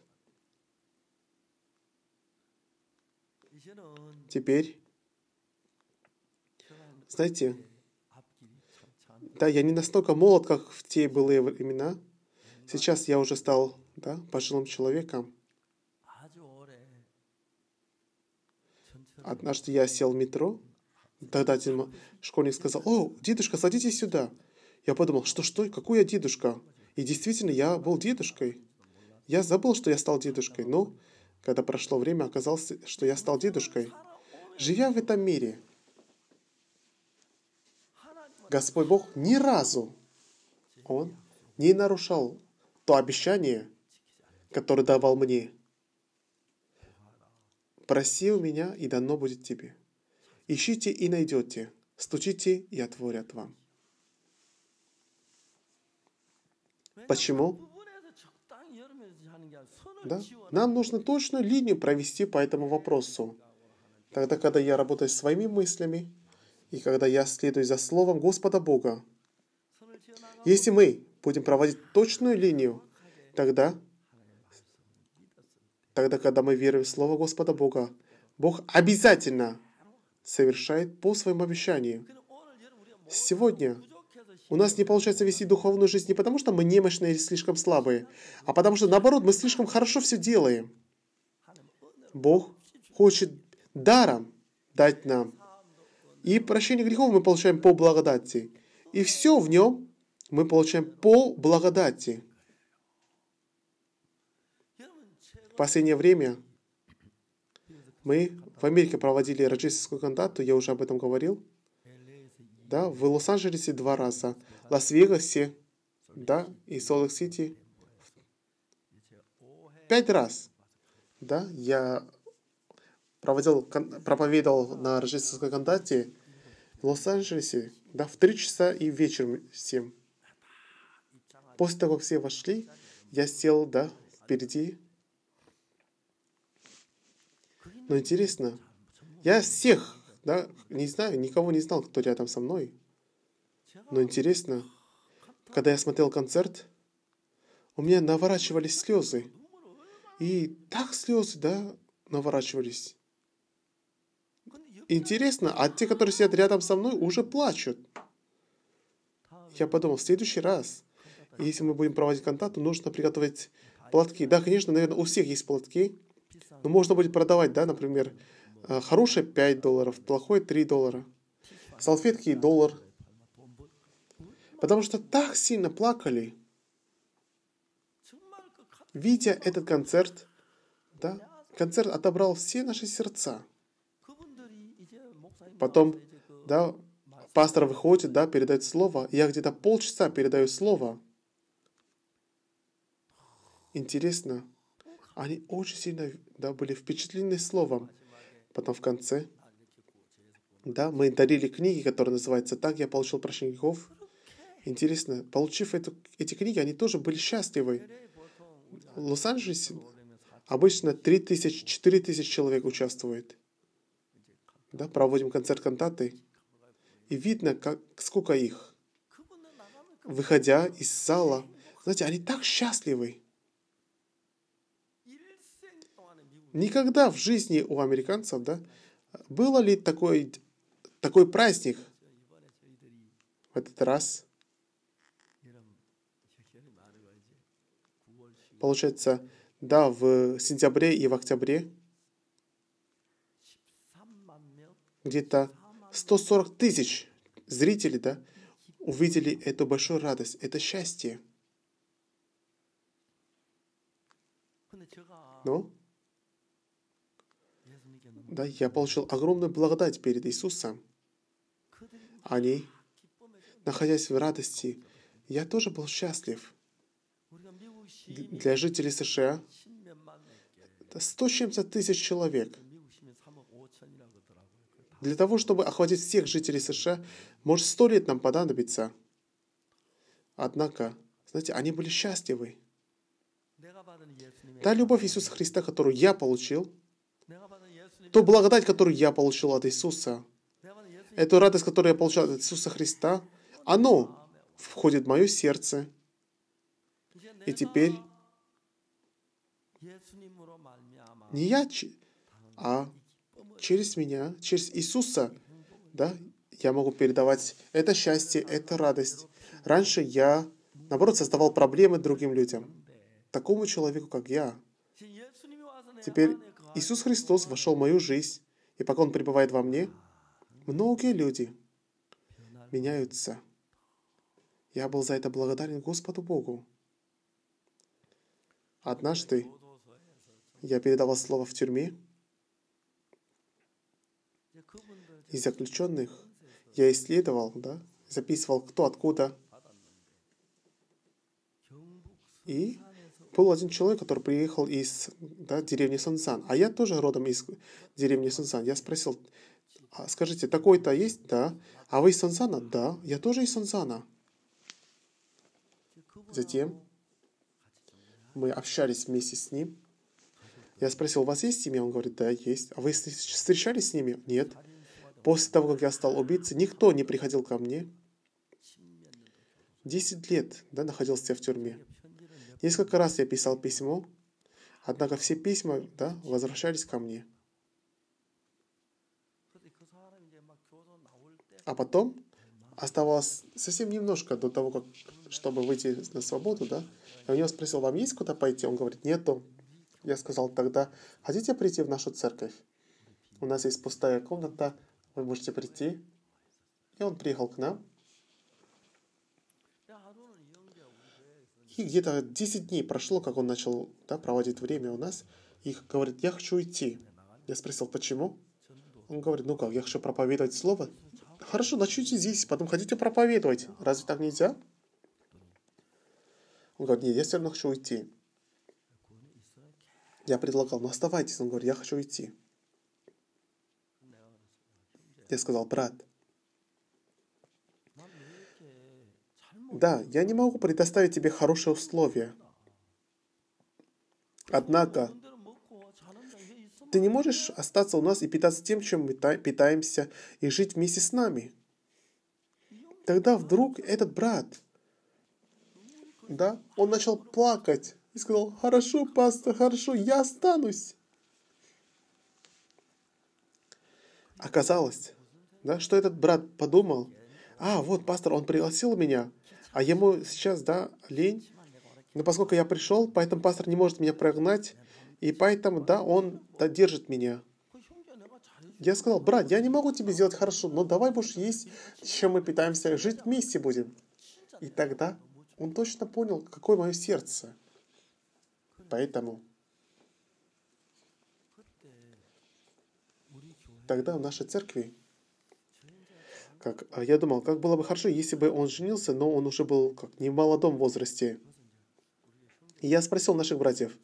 Теперь, знаете, да, я не настолько молод, как в те былые времена. Сейчас я уже стал да, пожилым человеком. Однажды я сел в метро, Тогда один школьник сказал, «О, дедушка, садитесь сюда». Я подумал, что-что, какой я дедушка? И действительно, я был дедушкой. Я забыл, что я стал дедушкой, но когда прошло время, оказалось, что я стал дедушкой. Живя в этом мире, Господь Бог ни разу Он не нарушал то обещание, которое давал мне. Проси у меня, и дано будет тебе. Ищите и найдете, стучите и отворят вам. Почему? Да? Нам нужно точную линию провести по этому вопросу. Тогда, когда я работаю своими мыслями, и когда я следую за Словом Господа Бога, если мы будем проводить точную линию, тогда, тогда, когда мы веруем в Слово Господа Бога, Бог обязательно совершает по своим обещаниям. Сегодня у нас не получается вести духовную жизнь не потому, что мы немощные или слишком слабые, а потому что, наоборот, мы слишком хорошо все делаем. Бог хочет даром дать нам. И прощение грехов мы получаем по благодати. И все в нем мы получаем по благодати. В последнее время мы в Америке проводили рождественскую кантату, я уже об этом говорил. Да, в Лос-Анджелесе два раза, Лас-Вегасе, да, и Солок-Сити. Пять раз, да, я проводил, проповедовал на рождественской кантате в Лос-Анджелесе, да, в три часа и вечером всем. После того, как все вошли, я сел, да, впереди, Но интересно, я всех, да, не знаю, никого не знал, кто рядом со мной. Но интересно, когда я смотрел концерт, у меня наворачивались слезы. И так слезы, да, наворачивались. Интересно, а те, которые сидят рядом со мной, уже плачут. Я подумал, в следующий раз, если мы будем проводить контакт, нужно приготовить платки. Да, конечно, наверное, у всех есть платки. Но ну, можно будет продавать, да, например, э, хорошее 5 долларов, плохое 3 доллара. Салфетки и доллар. Потому что так сильно плакали, видя этот концерт, да, концерт отобрал все наши сердца. Потом, да, пастор выходит, да, передает слово. Я где-то полчаса передаю слово. Интересно, они очень сильно да, были впечатлены словом. Потом в конце, да, мы дарили книги, которые называются «Так я получил прощение грехов». Интересно, получив эту, эти книги, они тоже были счастливы. Лос-Анджелесе обычно 3000-4000 человек участвует. Да, проводим концерт кантаты. И видно, как, сколько их. Выходя из зала, знаете, они так счастливы. Никогда в жизни у американцев, да, было ли такой, такой праздник в этот раз? Получается, да, в сентябре и в октябре где-то 140 тысяч зрителей, да, увидели эту большую радость, это счастье. Но ну? да, я получил огромную благодать перед Иисусом. Они, находясь в радости, я тоже был счастлив. Для жителей США 100 чем тысяч человек. Для того, чтобы охватить всех жителей США, может, сто лет нам понадобится. Однако, знаете, они были счастливы. Та любовь Иисуса Христа, которую я получил – ту благодать, которую я получил от Иисуса, эту радость, которую я получил от Иисуса Христа, оно входит в мое сердце. И теперь не я, а через меня, через Иисуса, да, я могу передавать это счастье, это радость. Раньше я, наоборот, создавал проблемы другим людям, такому человеку, как я. Теперь Иисус Христос вошел в мою жизнь, и пока Он пребывает во мне, многие люди меняются. Я был за это благодарен Господу Богу. Однажды я передавал слово в тюрьме, и заключенных я исследовал, да, записывал, кто откуда. И был один человек, который приехал из да, деревни Сансан. А я тоже родом из деревни Сансан. Я спросил, «А скажите, такой-то есть? Да. А вы из Сансана? Да. Я тоже из Сансана. Затем мы общались вместе с ним. Я спросил, у вас есть семья? Он говорит, да, есть. А вы встречались с ними? Нет. После того, как я стал убийцей, никто не приходил ко мне. Десять лет да, находился я в тюрьме. Несколько раз я писал письмо, однако все письма да, возвращались ко мне. А потом оставалось совсем немножко до того, как, чтобы выйти на свободу, да, я у него спросил, вам есть куда пойти? Он говорит, нету. Я сказал, тогда хотите прийти в нашу церковь? У нас есть пустая комната, вы можете прийти. И он приехал к нам. И где-то 10 дней прошло, как он начал да, проводить время у нас. И говорит, я хочу уйти". Я спросил, почему? Он говорит, ну как, я хочу проповедовать слово. Хорошо, начните здесь, потом ходите проповедовать. Разве так нельзя? Он говорит, нет, я все равно хочу уйти. Я предлагал, ну оставайтесь. Он говорит, я хочу уйти". Я сказал, брат, Да, я не могу предоставить тебе хорошие условия. Однако, ты не можешь остаться у нас и питаться тем, чем мы питаемся, и жить вместе с нами. Тогда вдруг этот брат, да, он начал плакать и сказал, хорошо, пастор, хорошо, я останусь. Оказалось, да, что этот брат подумал, а, вот пастор, он пригласил меня – а ему сейчас, да, лень. Но поскольку я пришел, поэтому пастор не может меня прогнать. И поэтому, да, он да, держит меня. Я сказал, брат, я не могу тебе сделать хорошо, но давай будешь есть, чем мы питаемся, жить вместе будем. И тогда он точно понял, какое мое сердце. Поэтому тогда в нашей церкви как, а я думал, как было бы хорошо, если бы он женился, но он уже был как не в молодом возрасте. И я спросил наших братьев,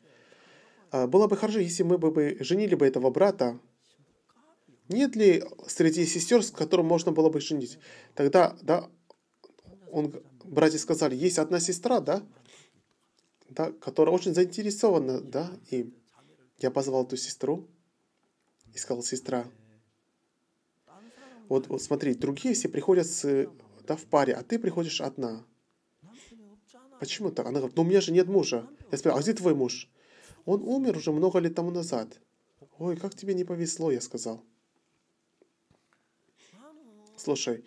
«А было бы хорошо, если мы бы женили бы этого брата, нет ли среди сестер, с которым можно было бы женить? Тогда, да, он, братья сказали, есть одна сестра, да, да, которая очень заинтересована, да, и я позвал эту сестру и сказал, сестра, вот, вот смотри, другие все приходят с, да, в паре, а ты приходишь одна. Почему так? Она говорит, ну у меня же нет мужа. Я спрашиваю, а где твой муж? Он умер уже много лет тому назад. Ой, как тебе не повезло, я сказал. Слушай,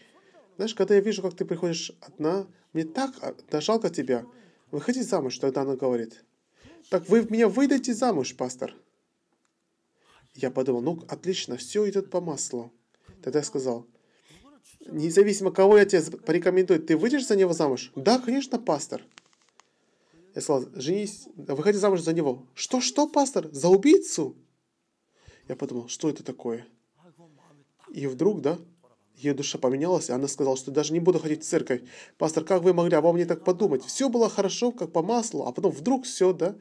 знаешь, когда я вижу, как ты приходишь одна, мне так а, да жалко тебя. Выходи замуж, тогда она говорит. Так вы меня выдайте замуж, пастор. Я подумал, ну отлично, все идет по маслу. Тогда я сказал, независимо кого я тебе порекомендую, ты выйдешь за него замуж? Да, конечно, пастор. Я сказал, женись, выходи замуж за него. Что-что, пастор? За убийцу? Я подумал, что это такое? И вдруг, да, ее душа поменялась, и она сказала, что даже не буду ходить в церковь. Пастор, как вы могли обо мне так подумать? Все было хорошо, как по маслу, а потом вдруг все, да,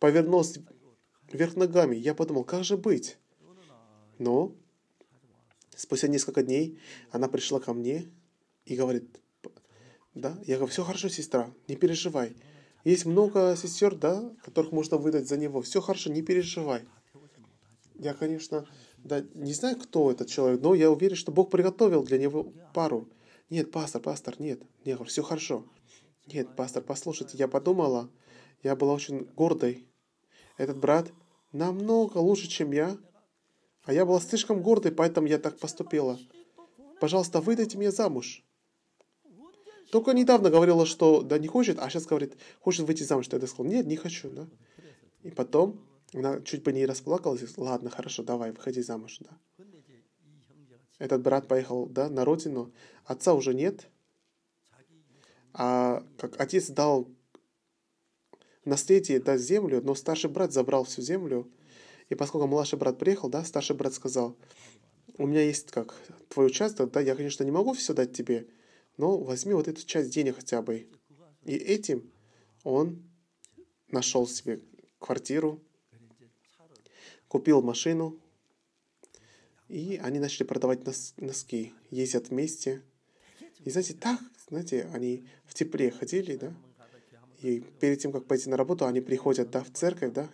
повернулось вверх ногами. Я подумал, как же быть? Но Спустя несколько дней она пришла ко мне и говорит, да, я говорю, все хорошо, сестра, не переживай. Есть много сестер, да, которых можно выдать за него. Все хорошо, не переживай. Я, конечно, да, не знаю, кто этот человек, но я уверен, что Бог приготовил для него пару. Нет, пастор, пастор, нет. Я говорю, все хорошо. Нет, пастор, послушайте, я подумала, я была очень гордой. Этот брат намного лучше, чем я. А я была слишком гордой, поэтому я так поступила. Пожалуйста, выдайте меня замуж. Только недавно говорила, что да не хочет, а сейчас говорит, хочет выйти замуж. Тогда я сказал, нет, не хочу, да. И потом она чуть бы не расплакалась ладно, хорошо, давай, выходи замуж, да. Этот брат поехал, да, на родину, отца уже нет, а как отец дал наследие, да, землю, но старший брат забрал всю землю, и поскольку младший брат приехал, да, старший брат сказал, у меня есть как твой участок, да, я, конечно, не могу все дать тебе, но возьми вот эту часть денег хотя бы. И этим он нашел себе квартиру, купил машину, и они начали продавать нос носки, ездят вместе. И знаете, так, знаете, они в тепле ходили, да, и перед тем, как пойти на работу, они приходят, да, в церковь, да,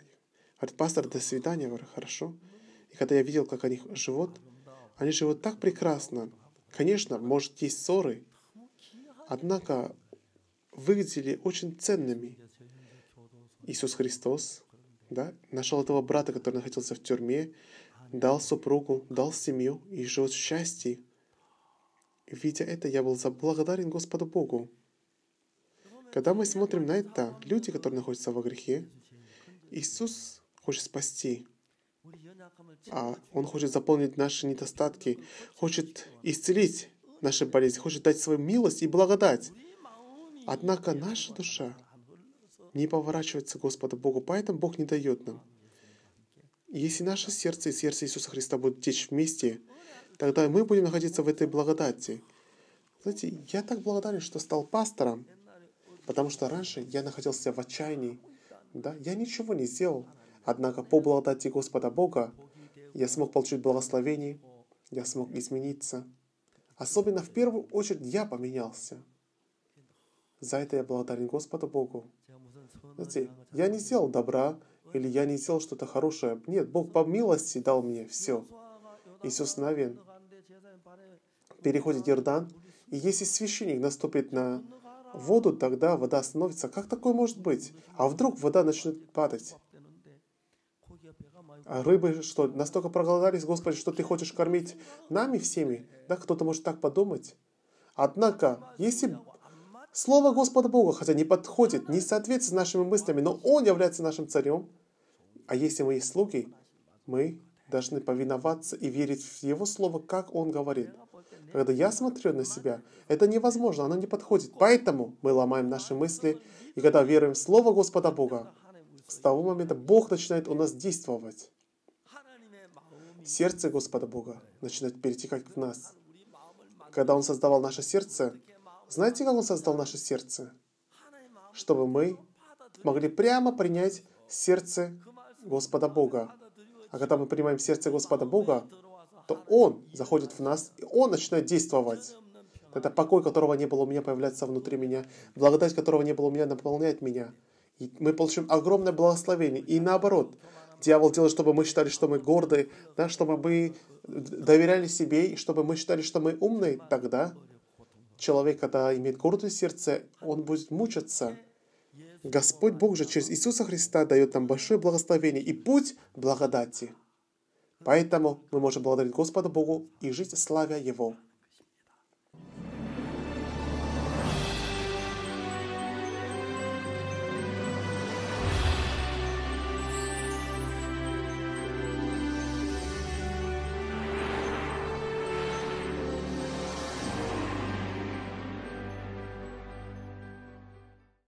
Говорит, пастор, до свидания. Я говорю, хорошо. И когда я видел, как они живут, они живут так прекрасно. Конечно, может, есть ссоры, однако выглядели очень ценными. Иисус Христос да, нашел этого брата, который находился в тюрьме, дал супругу, дал семью и живет в счастье. Видя это, я был благодарен Господу Богу. Когда мы смотрим на это, люди, которые находятся во грехе, Иисус хочет спасти. А Он хочет заполнить наши недостатки, хочет исцелить наши болезни, хочет дать свою милость и благодать. Однако наша душа не поворачивается к Господу Богу, поэтому Бог не дает нам. Если наше сердце и сердце Иисуса Христа будут течь вместе, тогда мы будем находиться в этой благодати. Знаете, я так благодарен, что стал пастором, потому что раньше я находился в отчаянии. Да? Я ничего не сделал. Однако по благодати Господа Бога я смог получить благословение, я смог измениться. Особенно в первую очередь я поменялся. За это я благодарен Господу Богу. Знаете, я не сделал добра, или я не сделал что-то хорошее. Нет, Бог по милости дал мне все. Иисус Навин переходит Иордан, и если священник наступит на воду, тогда вода остановится. Как такое может быть? А вдруг вода начнет падать? А рыбы что, настолько проголодались, Господи, что ты хочешь кормить нами всеми? Да, кто-то может так подумать. Однако, если Слово Господа Бога, хотя не подходит, не соответствует нашими мыслями, но Он является нашим царем, а если мы есть слуги, мы должны повиноваться и верить в Его Слово, как Он говорит. Когда я смотрю на себя, это невозможно, оно не подходит. Поэтому мы ломаем наши мысли, и когда веруем в Слово Господа Бога, с того момента Бог начинает у нас действовать. Сердце Господа Бога начинает перетекать в нас. Когда Он создавал наше сердце, знаете, как Он создал наше сердце? Чтобы мы могли прямо принять сердце Господа Бога. А когда мы принимаем сердце Господа Бога, то Он заходит в нас, и Он начинает действовать. Это покой, которого не было у меня, появляется внутри меня. Благодать, которого не было у меня, наполняет меня мы получим огромное благословение. И наоборот, дьявол делает, чтобы мы считали, что мы гордые, да, чтобы мы доверяли себе, и чтобы мы считали, что мы умные. Тогда человек, когда имеет гордое сердце, он будет мучаться. Господь Бог же через Иисуса Христа дает нам большое благословение и путь благодати. Поэтому мы можем благодарить Господа Богу и жить славя Его.